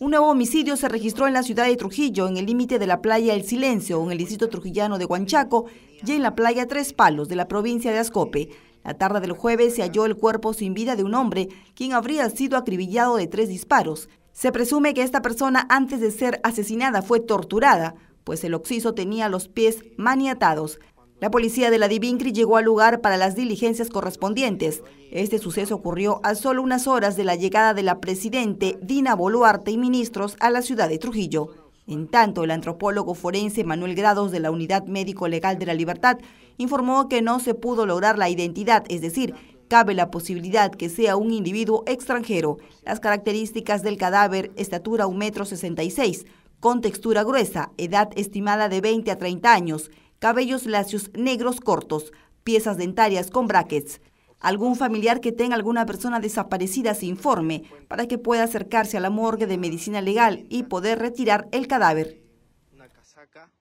Un nuevo homicidio se registró en la ciudad de Trujillo, en el límite de la playa El Silencio, en el distrito trujillano de Huanchaco, y en la playa Tres Palos, de la provincia de Ascope. La tarde del jueves se halló el cuerpo sin vida de un hombre, quien habría sido acribillado de tres disparos. Se presume que esta persona, antes de ser asesinada, fue torturada, pues el occiso tenía los pies maniatados. La policía de la Divincri llegó al lugar para las diligencias correspondientes. Este suceso ocurrió a solo unas horas de la llegada de la presidente Dina Boluarte y ministros a la ciudad de Trujillo. En tanto, el antropólogo forense Manuel Grados de la Unidad Médico Legal de la Libertad informó que no se pudo lograr la identidad, es decir, cabe la posibilidad que sea un individuo extranjero. Las características del cadáver, estatura 1,66 m, con textura gruesa, edad estimada de 20 a 30 años, cabellos lacios negros cortos, piezas dentarias con brackets. Algún familiar que tenga alguna persona desaparecida se informe para que pueda acercarse a la morgue de medicina legal y poder retirar el cadáver. Una casaca.